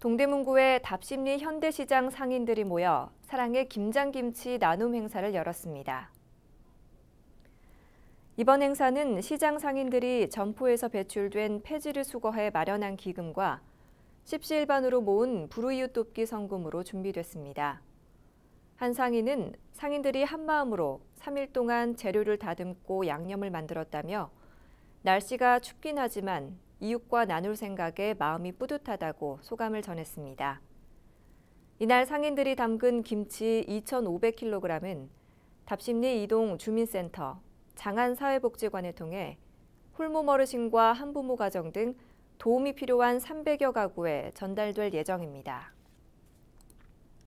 동대문구의 답심리 현대시장 상인들이 모여 사랑의 김장김치 나눔 행사를 열었습니다. 이번 행사는 시장 상인들이 점포에서 배출된 폐지를 수거해 마련한 기금과 십시일반으로 모은 불우이웃 돕기 성금으로 준비됐습니다. 한 상인은 상인들이 한마음으로 3일 동안 재료를 다듬고 양념을 만들었다며 날씨가 춥긴 하지만 이웃과 나눌 생각에 마음이 뿌듯하다고 소감을 전했습니다. 이날 상인들이 담근 김치 2,500kg은 답심리 이동 주민센터, 장안사회복지관을 통해 홀몸 어르신과 한부모 가정 등 도움이 필요한 300여 가구에 전달될 예정입니다.